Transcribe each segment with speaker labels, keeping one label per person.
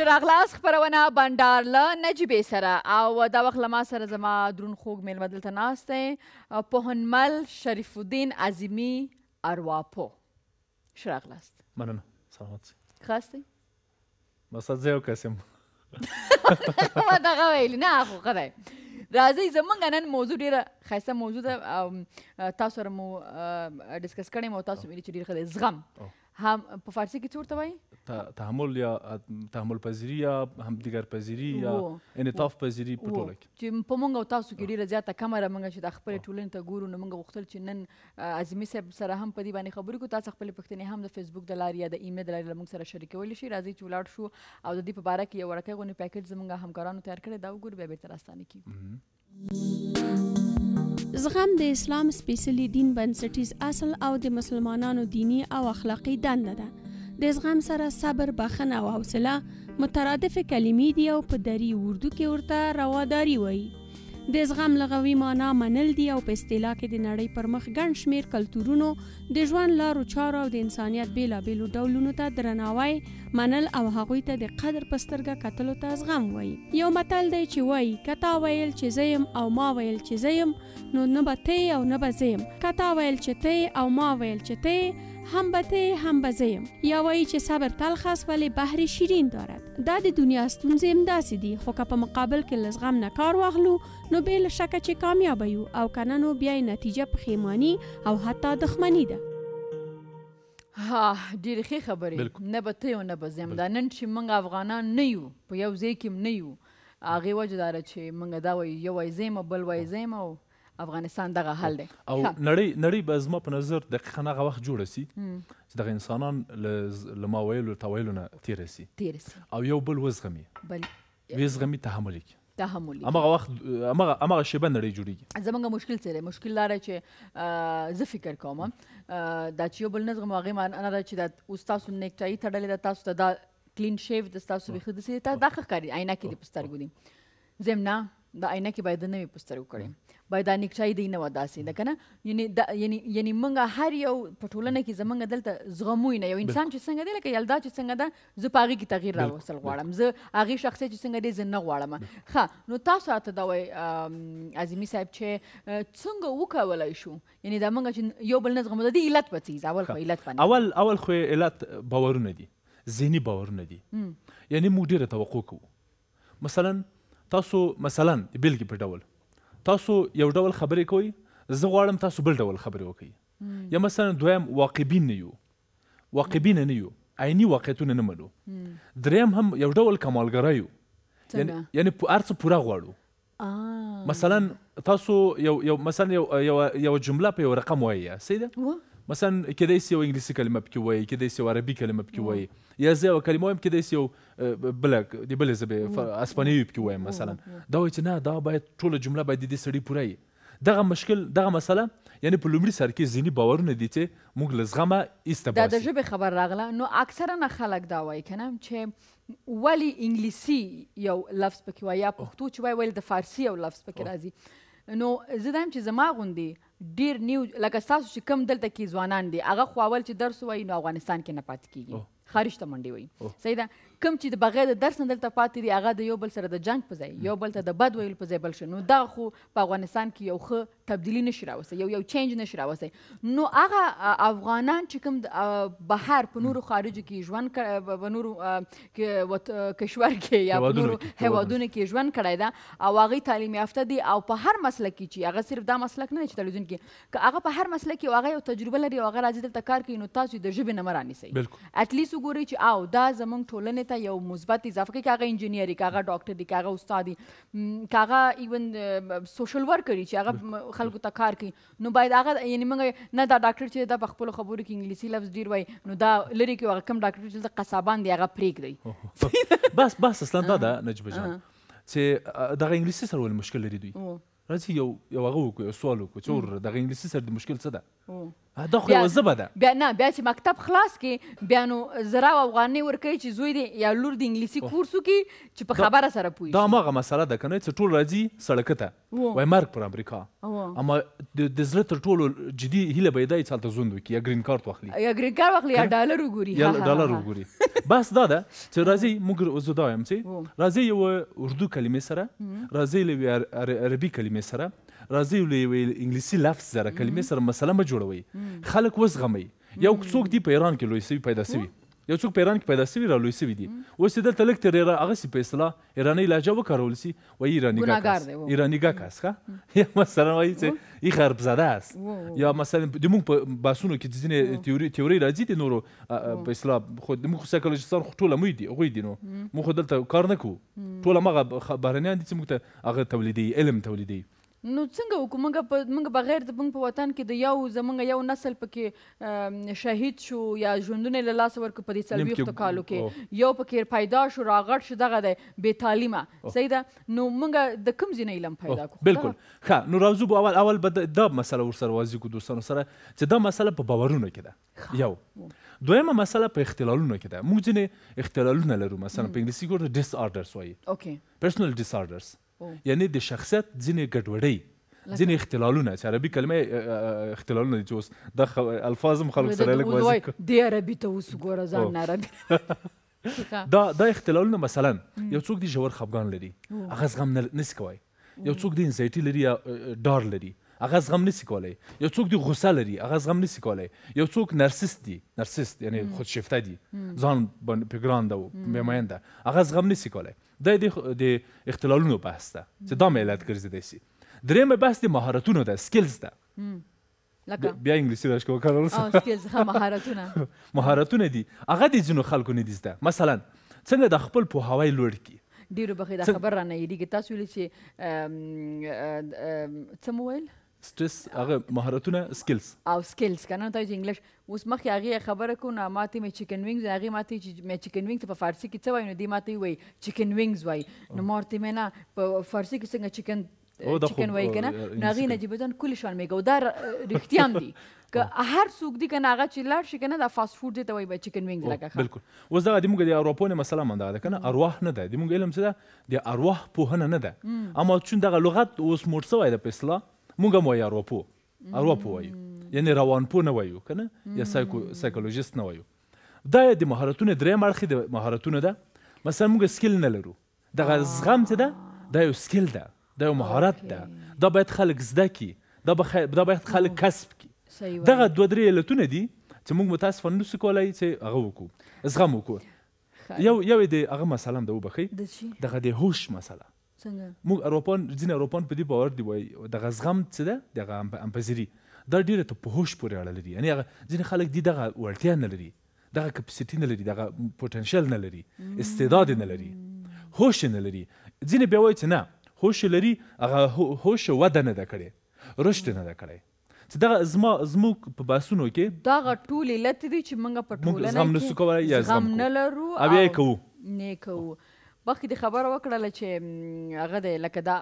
Speaker 1: چې راغلاس خبرونه بندار له نجيبې سره او دا وخت لما سره زما درون خوږ میلمه دلته ناست دی پوهنمل شریف الدین عظیمي ارواپو ښه راغلاست
Speaker 2: مننه سلامت
Speaker 1: ښه هستئ
Speaker 2: بس زه یو کس یم
Speaker 1: ما دغه ویلي نه خو ښه دی راځئ زموږ نن موضوع ډېره خاصه موضوع ده تاسو سره مو ډیسکس کړی مو تاسو مې چې ډیر خلک زغم هم په فارسی کې څه ورته وایي
Speaker 2: تحمل یا تحمل پذیری یا همدیګر پذیری یا انعطاف پذیری په ټوله
Speaker 1: کې چې په مونږ او تاسو کې ډیره زیاته کمره مونږ چې د خپل ټولنې ته ګورو نو مونږ غوښتل چې نن عظیمي صاحب سره هم په دې باندې خبرې کو تاسو خپل پښتنې هم د فیسبوک د لارې یا د ایمیل د لارې موږ سره شریکولی شي راځي چې ولاړ شو او د دې په اړه کې یو ورکه غونې پیکیج زمونږ همکارانو تیار کړی دا وګورو بیا بیرته راستانه کیږو زغم د اسلام سپیڅلی دین بنسټیز اصل او د مسلمانانو دینی او اخلاقی دنده ده د زغم سره صبر بخنه او حوصله مترادف کلمې دي او په دری اردو کې ورته رواداری وایي د زغم لغوي معنی منل دي او په اصطلاح کې د نړۍ پر مخ ګڼ شمیر کلتورونو د ژوند لارو چارو او د انسانيت بیلابېلو ډولونو ته درناوی منل او هغوی ته د قدر پسترګه کتلو ته زغم وایي یو متل دی چې وایي کتا ویل چې زیم او ما ویل چې زیم نو نه به ته او نه به زیم کتا ویل چې ته او ما ویل چې ته هم به ته هم به زیم یا وایي چې صبر تلخ است ولی بهر شیرین دارد دا د دنیا ستونزې هم داسې دي خو که په مقابل کې لزغم نه کار واخلو نو بې شکه چې کامیاب یو او کنه نو بیا نتیجه پخیمانی او حتی دښمنی ده ها ډیر ښه خبرې نه به ته یو نه به زم دا نن چې موږ افغانان نه یو په یو ځای کې نه یو هغه وجه داره چې موږ دا وایو یو وای زیم بل وای زیم او افغانستان دغه حل دی او نړۍ
Speaker 2: نړۍ به زما په نظر دقیقا هغه وخت جوړه سي
Speaker 1: چې
Speaker 2: دغه انسانان له ما ویلو تاویلو نه تیره سي تیره سي او یو بل وزغمي
Speaker 1: بل وزغمي تحمل کړي تحمل
Speaker 2: همغه وخت همغه همغه شیبه نړۍ جوړیږي
Speaker 1: زمونږ مشکل څه دی مشکل دا چې زه فکر کوم دا چې یو بل نه زغم هغه معنا دا چې دا اوس تاسو نیکټای تړلې دا تاسو ته دا کلین شیف د تاسو بخې د سي تا دا ښه کاری آینه کې د پسترګو دي زمنا د آینه کې باید نه په سترګو کړي باید دا نکټای دی نه وداسې ده کنه یعنی یعنی یعنی موږ هر یو په ټولنه کې زمونږ دلته زغموي نه یو انسان چې څنګه دی لکه یلدا چې څنګه ده زه پاغي کې تغییر راوصل غواړم زه هغه شخص چې څنګه دی زه نه غواړم ښه نو تاسو ته دا وای عظیمی صاحب چې څنګه وکولای شو یعنی دا موږ چې یو بل نه زغمو د علت په چیز اول خو علت باندې
Speaker 2: اول اول خو علت باورونه دي ذهني باورونه دي
Speaker 1: یعنی
Speaker 2: موږ ډیره توقع کوو مثلا تاسو مثلا بیلګې په ډول تاسو یو ډول خبرې کوئ زه غواړم تاسو بل ډول خبرې وکړئ یا مثلا دویم واقبین نه یو واقبین نه یو عیني واقعیتونه نه منو دریم هم یو ډول کمالګرا یو یعنی یعنی هر څه پوره غواړو مثلا تاسو یو یو مثلا یو یو جمله په یو رقم وایي صحیح ده مثلا کېدای سي یو انګلیسي کلمه پکې وایي کېدای سي یو عربي کلمه پکې وایي یا زه یوه کلمه وایم کېدای سي یو بله د بلې ژبې اسپانیوي پکې وایم مثلا دا وایي چې نه دا باید ټوله جمله باید د دې سړي پوره وي دغه مشکل دغه مسله یعنی په لومړي سر کې ځینې باورونه دي چې موږ له زغمه ایسته دا د
Speaker 1: ژبې خبر راغله نو اکثرا خلک دا وایي که چې ولې انګلیسي یو لفظ پکې وایي یا پښتو چې وایي ولې د فارسي یو لفظ پکې راځي نو زه دایم چې زما غوندې ډیر نیو لکه تاسو چې کم دلته کې ځوانان دي هغه خواول چې درس وایي نو افغانستان کې نه پاتې کیږي خارج ته منډي وایي صحیح ده کم چې د بغیر د درس نه دلته پاتې دي هغه د یو بل سره د جنگ په ځای یو بل ته د بد ویل په ځای بل شي نو دا خو په افغانستان کې یو ښه تبدیلی نشي راوستی یو یو چینج نشي راوستی نو هغه افغانان چې کوم بهر په نورو خارجو کې ژوند په نورو کشور کې یا په نورو هیوادونو کې ژوند کړی ده او هغه تعلیم یافته دي او په هر مسلک کې چې هغه صرف دا مسلک نه دی چې تلویزیون کې که هغه په هر مسلک کې هغه یو تجربه لري او هغه راځي دلته کار کوي نو تاسو د ژبې نه مرانیسئ اتلیست وګورئ چې او دا زمونږ ټولنې ته یو مثبت اضافه کوي کاغه انجینری کاغه ډاکټر دی کاغه استاد دی کاغه ایون سوشل ورکر دی چې هغه خلکو ته کار کوي نو باید هغه یعنی موږ نه دا ډاکټر چې دا په خپل خبرو کې انګلیسي لفظ ډیر وای نو دا لری کې هغه کم ډاکټر چې قصابان دی هغه پریک
Speaker 2: دی بس بس اصلا دا ده نجيب جان چې دغه انګلیسي سره ول مشکل لري دوی راځي یو یو هغه وکړو سوال وکړو چې دغه انګلیسي سره د مشکل څه ده دا خو یوه ژبه ده
Speaker 1: بیا نه بیا چې مکتب خلاص کې بیا نو زراو افغانۍ ورکوي چې زوی دی یا لور د انګلیسي کورس وکړي چې په خبره سره پوه دا
Speaker 2: هماغه مسله ده که نه چې ټول راځي سړکه ته وایي مرګ پر امریکا اما د زړه تر ټولو جدي هیله به یې دا وي چې هلته ژوند وکړي یا ګرین کارت واخلي
Speaker 1: یا ګرین کارت واخلي یا ډالر وګوري یا ډالر
Speaker 2: وګوري بس دا ده چې راځي موږ زه دا یم چې راځي یوه اردو کلمې سره راځي له عربي کلمې سره راځي ولې وی انګلیسي لفظ زره کلمې سره مسله ما جوړوي خلک وزغمي یو څوک دی په ایران کې لوی سوی پیدا سوی یو څوک په ایران کې پیدا سوی را لوی سوی دی اوس دلته لک تر را هغه سی په اصطلاح ایرانی لهجه وکړول سي و ایرانی ګاکاس ایرانی ګاکاس ښه یا مثلا وایي چې ای خرب زده است یا مثلا د موږ په باسونو کې ځینې تیوري تیوري راځي د نورو په اصطلاح خو د موږ سایکولوژیستان خو ټول موي دي غوي دي نو موږ دلته کار نه کوو ټول مغه بهرنیان دي چې موږ ته هغه تولیدي علم تولیدي
Speaker 1: نو څنګه وکړو موږ په موږ بغیر د موږ په وطن کې د یو زمونږ یو نسل پکې شهید شو یا ژوندونه له لاسه ورکړو په دې څلوېښتو کالو کې یو پکې پیدا شو راغټ شو دغه دی بې تعلیمه صحیح ده نو موږ د کوم ځای علم پیدا کړو بلکل
Speaker 2: ښه نو راځو به اول اول به دا مسله ورسره واضح کړو دوستانو سره چې دا مسله په باورونو کې ده یو دویمه مسله په اختلالونو کې ده موږ ځینې اختلالونه لرو مثلا په انګلیسي کې ورته ډس آرډرز وایي پرسنل ډس آرډرز یعنی د شخصیت ځینې ګډوډۍ ځینې اختلالونه چې عربي کلمه اختلالونه دي اوس د الفاظ هم خلک سره لږ واضح
Speaker 1: دی عربي ته اوس ګوره ځان نه عربي
Speaker 2: دا دا اختلالونه مثلا یو څوک دی ژور خپګان لري هغه زغم نه نس کوي یو څوک دی انزایټي لري یا ډار لري هغه زغم نسی کولای یو څوک دی غوسه لري هغه زغم نسی کولای یو څوک نرسست دی نرسست یعنی خودشفته دی ځان باندې ګران ده میماینده هغه زغم نسی کولای د د اختلالونو بحث ده چې دا ملت ګرځیدای شي درېمه بحث د مهارتونو ده سکلز ده لکه بیا انګلیسي راش کو کارول سره سکلز
Speaker 1: هم مهارتونه
Speaker 2: مهارتونه دي هغه د ځینو خلکو نه دي مثلا څنګه د خپل پوهاوی لوړ کی
Speaker 1: ډیرو بخې دا خبر را نه یریږي تاسو ویلي چې څه مو ویل
Speaker 2: سټرس هغه مهارتونه سکلز
Speaker 1: او سکلز کنه ته چې انګلیش اوس مخکې هغه خبره کو نه ماته می چیکن وینګز هغه ماته چې می چیکن وینګز په فارسی کې څه وایي نو دی ماته وایي چیکن وینګز وایي نو مورته می نه په فارسی کې څنګه چیکن چیکن وایي کنه نو هغه نجیب ځان کلی شان میګو دا رښتیام دی که هر څوک دی کنه هغه چې لاړ شي کنه دا فاست فود دی ته وایي چیکن وینګز لکه
Speaker 2: بالکل اوس دا د موږ د اروپا نه مسله منده ده کنه ارواح نه ده د موږ علم څه ده د ارواح په نه ده اما چون دغه لغت اوس مرسوي ده په اصطلاح مونږ هم وایو اروپو اروپو وایو یعنی روانپو نه وایو کنه یا سایکولوژیست نه وایو دا د مهارتونو درې اړخ د مهارتونو ده مثلا موږ سکیل نه لرو دغه زغم څه ده دا یو سکیل ده دا یو مهارت ده دا باید خلک زده کړي دا, بخ... دا باید خلک کسب کړي دغه دوه درې علتونه دي چې موږ متاسفانه نسو کولی چې هغه وکړو زغم وکړو یو یو د هغه مسله هم ده وبښئ دغه د هوش مسله څنګه موږ اروپان ځینې اروپان په دې باور دی وایي دغه زغم څه ده دغه امپزري دا ډیره ته په هوش پورې اړه لري یعنی ځینې خلک دي دغه وړتیا نه لري دغه کپسټی نه لري دغه پوتنشل نه لري استعداد نه لري هوش نه لري ځینې بیا وایي چې نه هوش لري هغه هوش وده نه ده کړې رشد نه ده کړې چې دغه زما زموږ په باسونو کې دغه
Speaker 1: ټولې لته دي چې موږ په ټولنه کې زغم نه سو کولای یا زغم نه لرو او یې کوو نه کوو مخکې د خبره وکړه چې هغه د لکه دا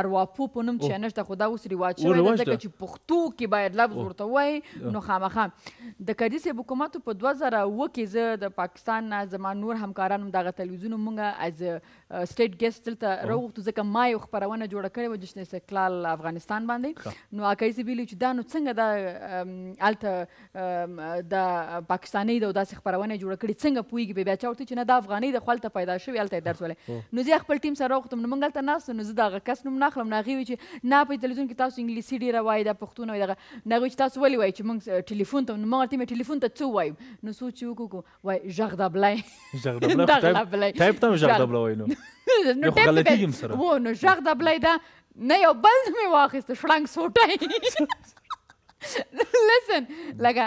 Speaker 1: ارواپو په نوم چینل ته خدا اوس ریواج شوی دی ځکه چې پښتو کې باید لفظ ورته وای نو خامخا د کډي سه حکومت په 2002 کې زه د پاکستان نه زما نور همکارانم دغه تلویزیون مونږه از سټیټ ګیسټ دلته راوغوښتو ځکه ما یو خبرونه جوړه کړې و جشن استقلال افغانستان باندې نو اکه سه ویلو چې دا نو څنګه دا الته د پاکستاني د داسې خبرونه جوړه کړې څنګه پویږي به بیا چاوته چې نه د افغاني د خپل ته پیدا شوی الته ته درس ولې نو زه خپل ټیم سره وختم نو مونږ ته ناس نو زه دا کس نوم ناخلم ناغي وی چې نه په تلویزیون کې تاسو انګلیسي ډیره وای دا پښتون وای دا ناغي چې تاسو ولې وای چې مونږ ټلیفون ته نو مونږ ته ټلیفون ته څو وای نو سوچ وکړو وای ژغ دبلای
Speaker 2: ژغ دبلای ټایپ ته ژغ دبلای نو
Speaker 1: نو غلطی هم سره وو نو ژغ دبلای دا نه یو بل مې واخیست شړنګ سوټای لیسن لګه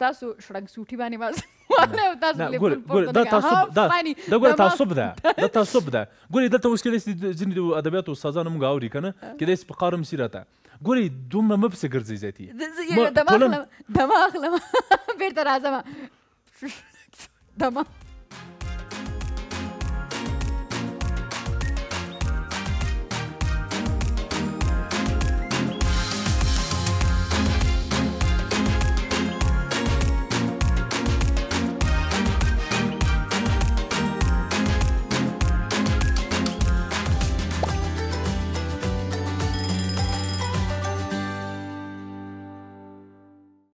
Speaker 1: تاسو شړنګ سوټي باندې واس نه تاسو له ګور ګور دا تعصب دا دا ګور تعصب ده دا
Speaker 2: تعصب ده ګورې دلته اوس کې لسی ځینې ادبیات او سازان هم غاوري کنه کې دې په قارم سي راته ګورې دومره مپس ګرځي زيتي
Speaker 1: دماغ دماغ بیرته راځم دماغ